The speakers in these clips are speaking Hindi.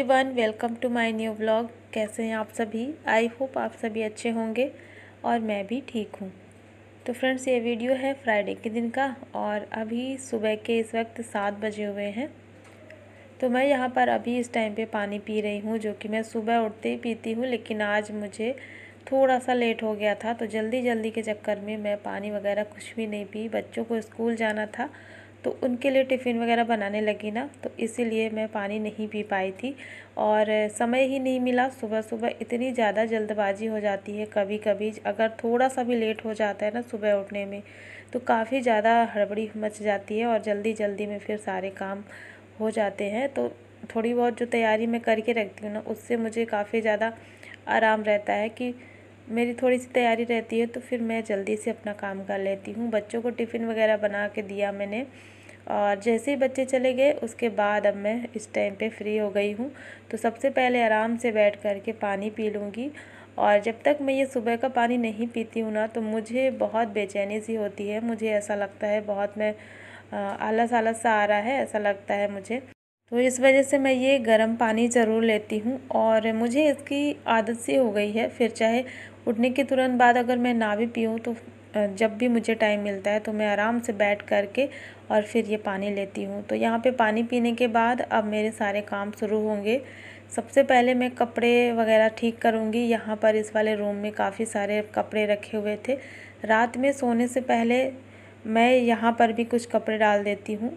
everyone welcome to my new blog कैसे हैं आप सभी आई होप आप सभी अच्छे होंगे और मैं भी ठीक हूँ तो फ्रेंड्स ये वीडियो है फ्राइडे के दिन का और अभी सुबह के इस वक्त सात बजे हुए हैं तो मैं यहाँ पर अभी इस टाइम पे पानी पी रही हूँ जो कि मैं सुबह उठते ही पीती हूँ लेकिन आज मुझे थोड़ा सा लेट हो गया था तो जल्दी जल्दी के चक्कर में मैं पानी वगैरह कुछ भी नहीं पी बच्चों को स्कूल जाना था तो उनके लिए टिफ़िन वगैरह बनाने लगी ना तो इसीलिए मैं पानी नहीं पी पाई थी और समय ही नहीं मिला सुबह सुबह इतनी ज़्यादा जल्दबाजी हो जाती है कभी कभी अगर थोड़ा सा भी लेट हो जाता है ना सुबह उठने में तो काफ़ी ज़्यादा हड़बड़ी मच जाती है और जल्दी जल्दी में फिर सारे काम हो जाते हैं तो थोड़ी बहुत जो तैयारी मैं करके रखती हूँ ना उससे मुझे काफ़ी ज़्यादा आराम रहता है कि मेरी थोड़ी सी तैयारी रहती है तो फिर मैं जल्दी से अपना काम कर लेती हूँ बच्चों को टिफ़िन वगैरह बना के दिया मैंने और जैसे ही बच्चे चले गए उसके बाद अब मैं इस टाइम पे फ्री हो गई हूँ तो सबसे पहले आराम से बैठ कर के पानी पी लूँगी और जब तक मैं ये सुबह का पानी नहीं पीती हूँ ना तो मुझे बहुत बेचैनी सी होती है मुझे ऐसा लगता है बहुत मैं आलस आलस सा आ रहा है ऐसा लगता है मुझे तो इस वजह से मैं ये गर्म पानी ज़रूर लेती हूँ और मुझे इसकी आदत सी हो गई है फिर चाहे उठने के तुरंत बाद अगर मैं ना भी पीऊँ तो जब भी मुझे टाइम मिलता है तो मैं आराम से बैठ कर के और फिर ये पानी लेती हूँ तो यहाँ पे पानी पीने के बाद अब मेरे सारे काम शुरू होंगे सबसे पहले मैं कपड़े वगैरह ठीक करूँगी यहाँ पर इस वाले रूम में काफ़ी सारे कपड़े रखे हुए थे रात में सोने से पहले मैं यहाँ पर भी कुछ कपड़े डाल देती हूँ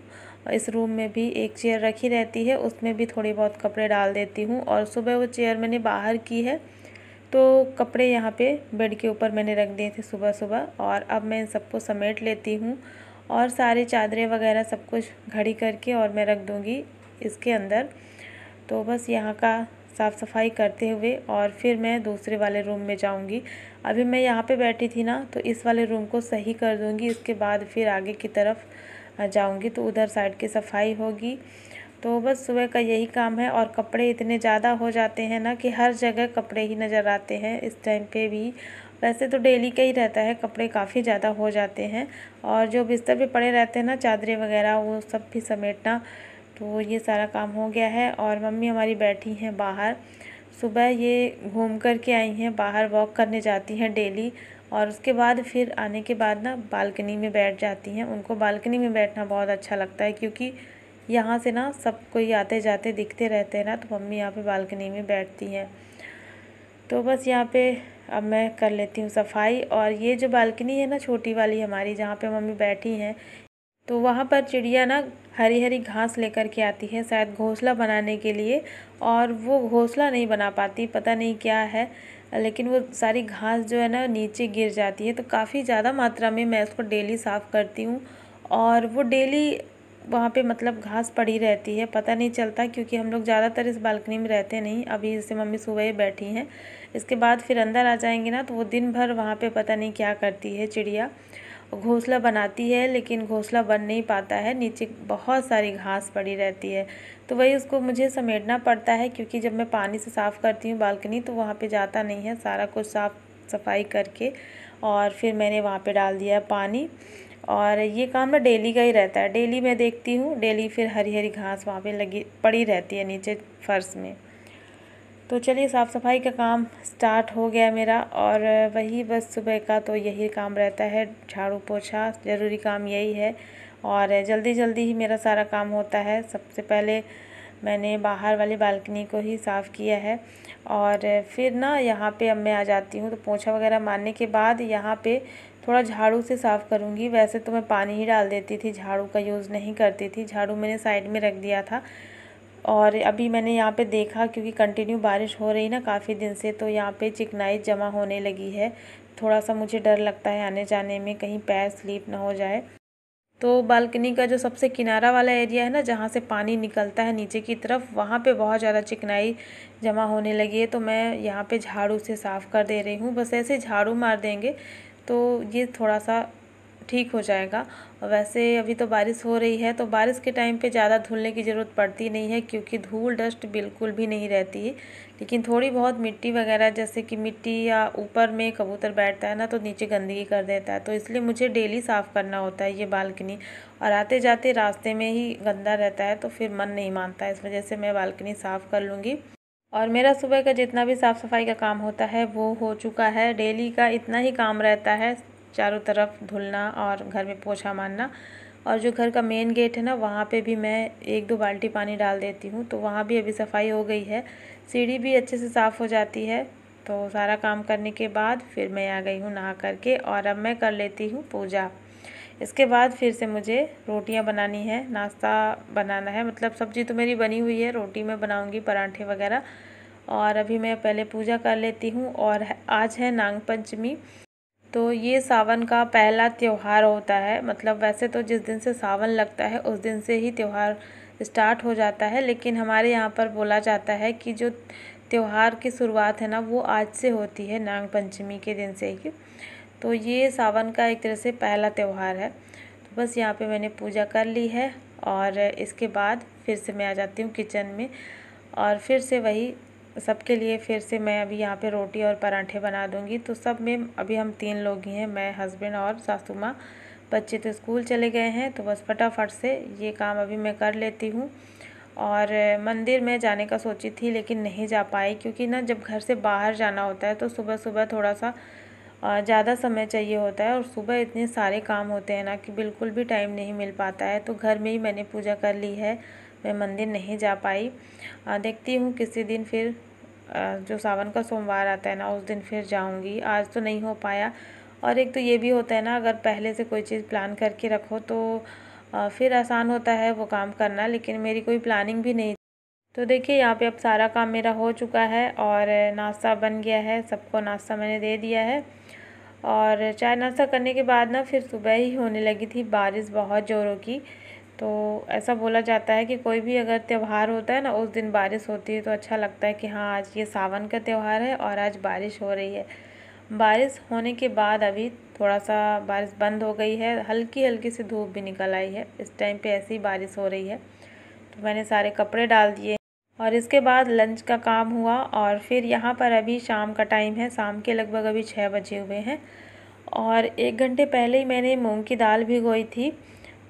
इस रूम में भी एक चेयर रखी रहती है उसमें भी थोड़ी बहुत कपड़े डाल देती हूँ और सुबह वो चेयर मैंने बाहर की है तो कपड़े यहाँ पे बेड के ऊपर मैंने रख दिए थे सुबह सुबह और अब मैं इन सबको समेट लेती हूँ और सारे चादरें वगैरह सब कुछ घड़ी करके और मैं रख दूँगी इसके अंदर तो बस यहाँ का साफ़ सफाई करते हुए और फिर मैं दूसरे वाले रूम में जाऊंगी अभी मैं यहाँ पे बैठी थी ना तो इस वाले रूम को सही कर दूंगी इसके बाद फिर आगे की तरफ जाऊंगी तो उधर साइड की सफाई होगी तो बस सुबह का यही काम है और कपड़े इतने ज़्यादा हो जाते हैं ना कि हर जगह कपड़े ही नज़र आते हैं इस टाइम पे भी वैसे तो डेली का ही रहता है कपड़े काफ़ी ज़्यादा हो जाते हैं और जो बिस्तर पे पड़े रहते हैं ना चादरें वगैरह वो सब भी समेटना तो ये सारा काम हो गया है और मम्मी हमारी बैठी हैं बाहर सुबह ये घूम कर के आई हैं बाहर वॉक करने जाती हैं डेली और उसके बाद फिर आने के बाद ना बालकनी में बैठ जाती हैं उनको बालकनी में बैठना बहुत अच्छा लगता है क्योंकि यहाँ से ना सब कोई आते जाते दिखते रहते हैं ना तो मम्मी यहाँ पे बालकनी में बैठती हैं तो बस यहाँ पे अब मैं कर लेती हूँ सफाई और ये जो बालकनी है ना छोटी वाली हमारी जहाँ पे मम्मी बैठी हैं तो वहाँ पर चिड़िया ना हरी हरी घास लेकर के आती है शायद घोंसला बनाने के लिए और वो घोंसला नहीं बना पाती पता नहीं क्या है लेकिन वो सारी घास जो है ना नीचे गिर जाती है तो काफ़ी ज़्यादा मात्रा में मैं उसको डेली साफ़ करती हूँ और वो डेली वहाँ पे मतलब घास पड़ी रहती है पता नहीं चलता क्योंकि हम लोग ज़्यादातर इस बालकनी में रहते नहीं अभी इससे मम्मी सुबह ही बैठी हैं इसके बाद फिर अंदर आ जाएंगे ना तो वो दिन भर वहाँ पे पता नहीं क्या करती है चिड़िया घोंसला बनाती है लेकिन घोंसला बन नहीं पाता है नीचे बहुत सारी घास पड़ी रहती है तो वही उसको मुझे समेटना पड़ता है क्योंकि जब मैं पानी से साफ़ करती हूँ बालकनी तो वहाँ पर जाता नहीं है सारा कुछ साफ़ सफाई करके और फिर मैंने वहाँ पर डाल दिया पानी और ये काम ना डेली का ही रहता है डेली मैं देखती हूँ डेली फिर हरी हरी घास वहाँ पे लगी पड़ी रहती है नीचे फर्श में तो चलिए साफ़ सफाई का काम स्टार्ट हो गया मेरा और वही बस सुबह का तो यही काम रहता है झाड़ू पोछा ज़रूरी काम यही है और जल्दी जल्दी ही मेरा सारा काम होता है सबसे पहले मैंने बाहर वाली बालकनी को ही साफ़ किया है और फिर ना यहाँ पे अब मैं आ जाती हूँ तो पोछा वगैरह मारने के बाद यहाँ पे थोड़ा झाड़ू से साफ़ करूँगी वैसे तो मैं पानी ही डाल देती थी झाड़ू का यूज़ नहीं करती थी झाड़ू मैंने साइड में रख दिया था और अभी मैंने यहाँ पे देखा क्योंकि कंटिन्यू बारिश हो रही ना काफ़ी दिन से तो यहाँ पे चिकनाई जमा होने लगी है थोड़ा सा मुझे डर लगता है आने जाने में कहीं पैर स्लीप ना हो जाए तो बालकनी का जो सबसे किनारा वाला एरिया है ना जहाँ से पानी निकलता है नीचे की तरफ वहाँ पे बहुत ज़्यादा चिकनाई जमा होने लगी है तो मैं यहाँ पे झाड़ू से साफ़ कर दे रही हूँ बस ऐसे झाड़ू मार देंगे तो ये थोड़ा सा ठीक हो जाएगा वैसे अभी तो बारिश हो रही है तो बारिश के टाइम पे ज़्यादा धुलने की ज़रूरत पड़ती नहीं है क्योंकि धूल डस्ट बिल्कुल भी नहीं रहती है लेकिन थोड़ी बहुत मिट्टी वगैरह जैसे कि मिट्टी या ऊपर में कबूतर बैठता है ना तो नीचे गंदगी कर देता है तो इसलिए मुझे डेली साफ़ करना होता है ये बालकनी और आते जाते रास्ते में ही गंदा रहता है तो फिर मन नहीं मानता इस वजह से मैं बालकनी साफ़ कर लूँगी और मेरा सुबह का जितना भी साफ़ सफाई का काम होता है वो हो चुका है डेली का इतना ही काम रहता है चारों तरफ धुलना और घर में पोछा मारना और जो घर का मेन गेट है ना वहाँ पे भी मैं एक दो बाल्टी पानी डाल देती हूँ तो वहाँ भी अभी सफाई हो गई है सीढ़ी भी अच्छे से साफ़ हो जाती है तो सारा काम करने के बाद फिर मैं आ गई हूँ नहा करके और अब मैं कर लेती हूँ पूजा इसके बाद फिर से मुझे रोटियां बनानी है नाश्ता बनाना है मतलब सब्ज़ी तो मेरी बनी हुई है रोटी मैं बनाऊंगी परांठे वगैरह और अभी मैं पहले पूजा कर लेती हूँ और आज है नाग पंचमी तो ये सावन का पहला त्यौहार होता है मतलब वैसे तो जिस दिन से सावन लगता है उस दिन से ही त्यौहार स्टार्ट हो जाता है लेकिन हमारे यहाँ पर बोला जाता है कि जो त्यौहार की शुरुआत है ना वो आज से होती है नाग पंचमी के दिन से ही तो ये सावन का एक तरह से पहला त्यौहार है तो बस यहाँ पे मैंने पूजा कर ली है और इसके बाद फिर से मैं आ जाती हूँ किचन में और फिर से वही सबके लिए फिर से मैं अभी यहाँ पे रोटी और पराठे बना दूँगी तो सब में अभी हम तीन लोग ही हैं मैं हस्बैंड और सासू माँ बच्चे तो स्कूल चले गए हैं तो बस फटाफट से ये काम अभी मैं कर लेती हूँ और मंदिर में जाने का सोची थी लेकिन नहीं जा पाई क्योंकि ना जब घर से बाहर जाना होता है तो सुबह सुबह थोड़ा सा ज़्यादा समय चाहिए होता है और सुबह इतने सारे काम होते हैं ना कि बिल्कुल भी टाइम नहीं मिल पाता है तो घर में ही मैंने पूजा कर ली है मैं मंदिर नहीं जा पाई देखती हूँ किसी दिन फिर जो सावन का सोमवार आता है ना उस दिन फिर जाऊँगी आज तो नहीं हो पाया और एक तो ये भी होता है ना अगर पहले से कोई चीज़ प्लान करके रखो तो फिर आसान होता है वो काम करना लेकिन मेरी कोई प्लानिंग भी नहीं तो देखिए यहाँ पे अब सारा काम मेरा हो चुका है और नाश्ता बन गया है सबको नाश्ता मैंने दे दिया है और चाय नाश्ता करने के बाद ना फिर सुबह ही होने लगी थी बारिश बहुत ज़ोरों की तो ऐसा बोला जाता है कि कोई भी अगर त्यौहार होता है ना उस दिन बारिश होती है तो अच्छा लगता है कि हाँ आज ये सावन का त्यौहार है और आज बारिश हो रही है बारिश होने के बाद अभी थोड़ा सा बारिश बंद हो गई है हल्की हल्की सी धूप भी निकल आई है इस टाइम पे ऐसी बारिश हो रही है तो मैंने सारे कपड़े डाल दिए और इसके बाद लंच का काम हुआ और फिर यहाँ पर अभी शाम का टाइम है शाम के लगभग अभी छः बजे हुए हैं और एक घंटे पहले ही मैंने मूंग की दाल भिगोई थी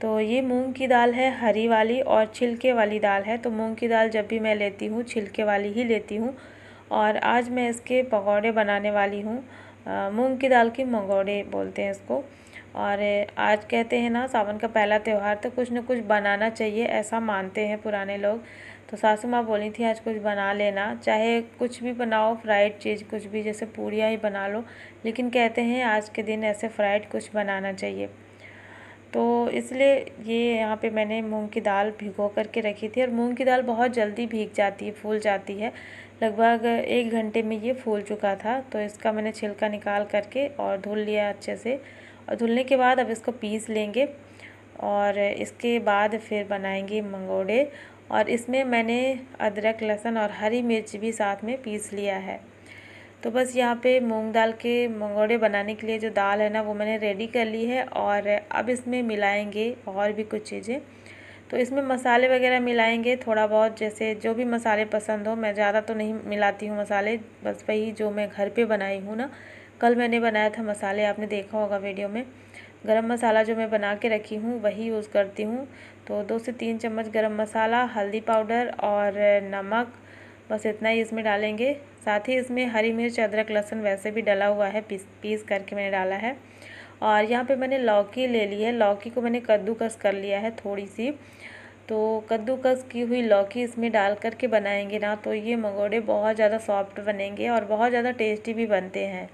तो ये मूंग की दाल है हरी वाली और छिलके वाली दाल है तो मूंग की दाल जब भी मैं लेती हूँ छिलके वाली ही लेती हूँ और आज मैं इसके पकौड़े बनाने वाली हूँ मूँग की दाल की मंगौड़े बोलते हैं इसको और आज कहते हैं ना सावन का पहला त्यौहार तो कुछ ना कुछ बनाना चाहिए ऐसा मानते हैं पुराने लोग तो सासू माँ बोली थी आज कुछ बना लेना चाहे कुछ भी बनाओ फ्राइड चीज़ कुछ भी जैसे पूड़ियाँ ही बना लो लेकिन कहते हैं आज के दिन ऐसे फ्राइड कुछ बनाना चाहिए तो इसलिए ये यहाँ पे मैंने मूंग की दाल भिगो करके रखी थी और मूंग की दाल बहुत जल्दी भीग जाती है फूल जाती है लगभग एक घंटे में ये फूल चुका था तो इसका मैंने छिलका निकाल करके और धुल लिया अच्छे से और धुलने के बाद अब इसको पीस लेंगे और इसके बाद फिर बनाएंगे मंगोड़े और इसमें मैंने अदरक लहसुन और हरी मिर्च भी साथ में पीस लिया है तो बस यहाँ पे मूंग दाल के मंगोड़े बनाने के लिए जो दाल है ना वो मैंने रेडी कर ली है और अब इसमें मिलाएंगे और भी कुछ चीज़ें तो इसमें मसाले वगैरह मिलाएंगे थोड़ा बहुत जैसे जो भी मसाले पसंद हो मैं ज़्यादा तो नहीं मिलाती हूँ मसाले बस वही जो मैं घर पे बनाई हूँ ना कल मैंने बनाया था मसाले आपने देखा होगा वीडियो में गरम मसाला जो मैं बना के रखी हूँ वही यूज़ करती हूँ तो दो से तीन चम्मच गरम मसाला हल्दी पाउडर और नमक बस इतना ही इसमें डालेंगे साथ ही इसमें हरी मिर्च अदरक लहसुन वैसे भी डाला हुआ है पीस पीस करके मैंने डाला है और यहाँ पे मैंने लौकी ले ली है लौकी को मैंने कद्दूकस कर लिया है थोड़ी सी तो कद्दूकस की हुई लौकी इसमें डाल करके बनाएंगे ना तो ये मंगोड़े बहुत ज़्यादा सॉफ्ट बनेंगे और बहुत ज़्यादा टेस्टी भी बनते हैं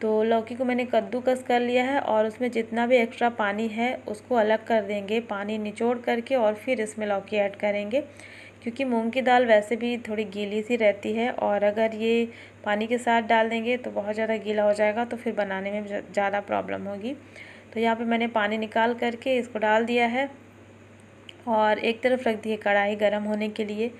तो लौकी को मैंने कद्दूकस कर लिया है और उसमें जितना भी एक्स्ट्रा पानी है उसको अलग कर देंगे पानी निचोड़ करके और फिर इसमें लौकी ऐड करेंगे क्योंकि मूंग की दाल वैसे भी थोड़ी गीली सी रहती है और अगर ये पानी के साथ डाल देंगे तो बहुत ज़्यादा गीला हो जाएगा तो फिर बनाने में ज़्यादा प्रॉब्लम होगी तो यहाँ पर मैंने पानी निकाल करके इसको डाल दिया है और एक तरफ रख दी है कढ़ाई गर्म होने के लिए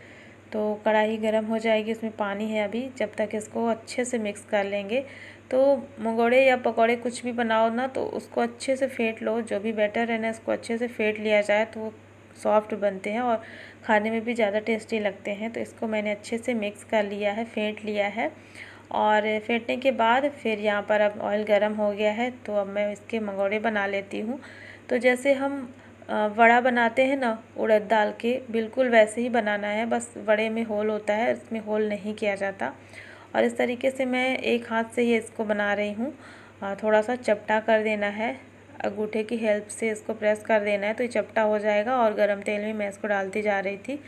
तो कढ़ाई गर्म हो जाएगी उसमें पानी है अभी जब तक इसको अच्छे से मिक्स कर लेंगे तो मंगोड़े या पकौड़े कुछ भी बनाओ ना तो उसको अच्छे से फेंट लो जो भी बैटर है ना इसको अच्छे से फेंट लिया जाए तो वो सॉफ्ट बनते हैं और खाने में भी ज़्यादा टेस्टी लगते हैं तो इसको मैंने अच्छे से मिक्स कर लिया है फेंट लिया है और फेंटने के बाद फिर यहाँ पर अब ऑयल गर्म हो गया है तो अब मैं इसके मंगोड़े बना लेती हूँ तो जैसे हम वड़ा बनाते हैं ना उड़द दाल के बिल्कुल वैसे ही बनाना है बस वड़े में होल होता है इसमें होल नहीं किया जाता और इस तरीके से मैं एक हाथ से ही इसको बना रही हूँ थोड़ा सा चपटा कर देना है अंगूठे की हेल्प से इसको प्रेस कर देना है तो ये चपटा हो जाएगा और गर्म तेल में मैं इसको डालती जा रही थी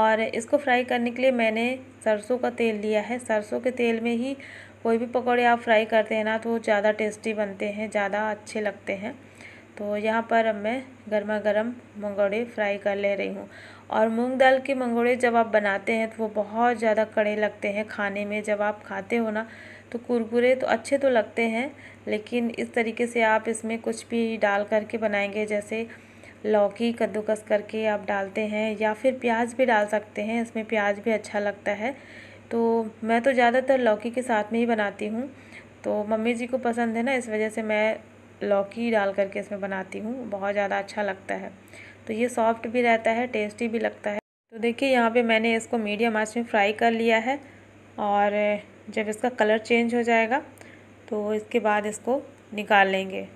और इसको फ्राई करने के लिए मैंने सरसों का तेल लिया है सरसों के तेल में ही कोई भी पकौड़े आप फ्राई करते हैं ना तो ज़्यादा टेस्टी बनते हैं ज़्यादा अच्छे लगते हैं तो यहाँ पर अब मैं गर्मा गर्म मंगोड़े फ्राई कर ले रही हूँ और मूंग दाल के मंगोड़े जब आप बनाते हैं तो वो बहुत ज़्यादा कड़े लगते हैं खाने में जब आप खाते हो ना तो कुरकुरे तो अच्छे तो लगते हैं लेकिन इस तरीके से आप इसमें कुछ भी डाल करके बनाएंगे जैसे लौकी कद्दूकस करके आप डालते हैं या फिर प्याज भी डाल सकते हैं इसमें प्याज भी अच्छा लगता है तो मैं तो ज़्यादातर लौकी के साथ में ही बनाती हूँ तो मम्मी जी को पसंद है ना इस वजह से मैं लौकी डाल करके इसमें बनाती हूँ बहुत ज़्यादा अच्छा लगता है तो ये सॉफ्ट भी रहता है टेस्टी भी लगता है तो देखिए यहाँ पे मैंने इसको मीडियम आँच में फ्राई कर लिया है और जब इसका कलर चेंज हो जाएगा तो इसके बाद इसको निकाल लेंगे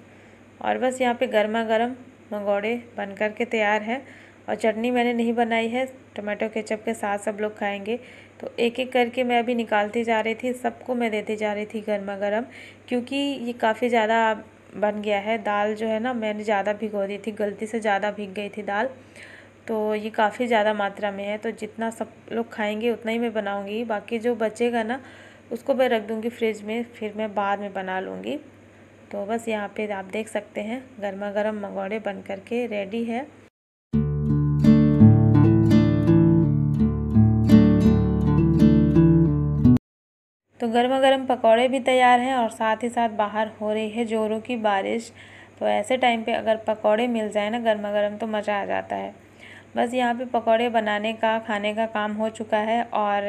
और बस यहाँ पे गर्मा गर्म मंगोड़े बन कर के तैयार हैं और चटनी मैंने नहीं बनाई है टमाटो केचप के साथ सब लोग खाएंगे तो एक एक करके मैं अभी निकालती जा रही थी सबको मैं देती जा रही थी गर्मा गर्म क्योंकि ये काफ़ी ज़्यादा बन गया है दाल जो है ना मैंने ज़्यादा भिगो दी थी गलती से ज़्यादा भीग गई थी दाल तो ये काफ़ी ज़्यादा मात्रा में है तो जितना सब लोग खाएंगे उतना ही मैं बनाऊँगी बाकी जो बचेगा ना उसको मैं रख दूँगी फ्रिज में फिर मैं बाद में बना लूँगी तो बस यहाँ पे आप देख सकते हैं गर्मा गर्म मंगौड़े बन करके रेडी है तो गर्मा गर्म पकौड़े भी तैयार हैं और साथ ही साथ बाहर हो रही है जोरों की बारिश तो ऐसे टाइम पे अगर पकौड़े मिल जाए ना गर्मा गर्म तो मज़ा आ जाता है बस यहाँ पे पकौड़े बनाने का खाने का काम हो चुका है और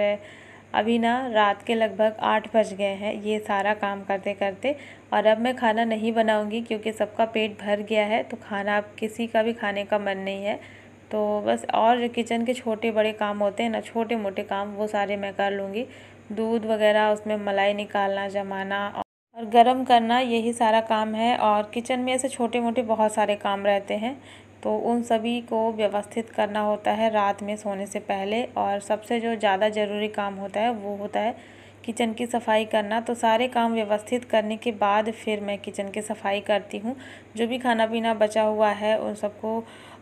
अभी ना रात के लगभग आठ बज गए हैं ये सारा काम करते करते और अब मैं खाना नहीं बनाऊँगी क्योंकि सबका पेट भर गया है तो खाना अब किसी का भी खाने का मन नहीं है तो बस और किचन के छोटे बड़े काम होते हैं ना छोटे मोटे काम वो सारे मैं कर लूँगी दूध वगैरह उसमें मलाई निकालना जमाना और गर्म करना यही सारा काम है और किचन में ऐसे छोटे मोटे बहुत सारे काम रहते हैं तो उन सभी को व्यवस्थित करना होता है रात में सोने से पहले और सबसे जो ज़्यादा ज़रूरी काम होता है वो होता है किचन की सफाई करना तो सारे काम व्यवस्थित करने के बाद फिर मैं किचन की सफाई करती हूँ जो भी खाना पीना बचा हुआ है उन सबको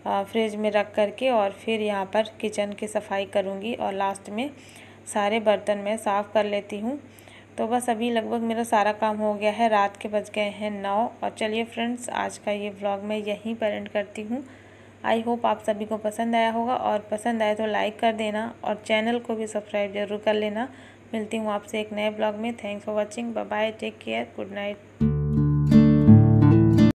फ्रिज में रख करके और फिर यहाँ पर किचन की सफाई करूँगी और लास्ट में सारे बर्तन मैं साफ़ कर लेती हूँ तो बस अभी लगभग मेरा सारा काम हो गया है रात के बज गए हैं नौ और चलिए फ्रेंड्स आज का ये व्लॉग मैं यहीं पर एंड करती हूँ आई होप आप सभी को पसंद आया होगा और पसंद आए तो लाइक कर देना और चैनल को भी सब्सक्राइब जरूर कर लेना मिलती हूँ आपसे एक नए ब्लॉग में thanks for watching bye take care good night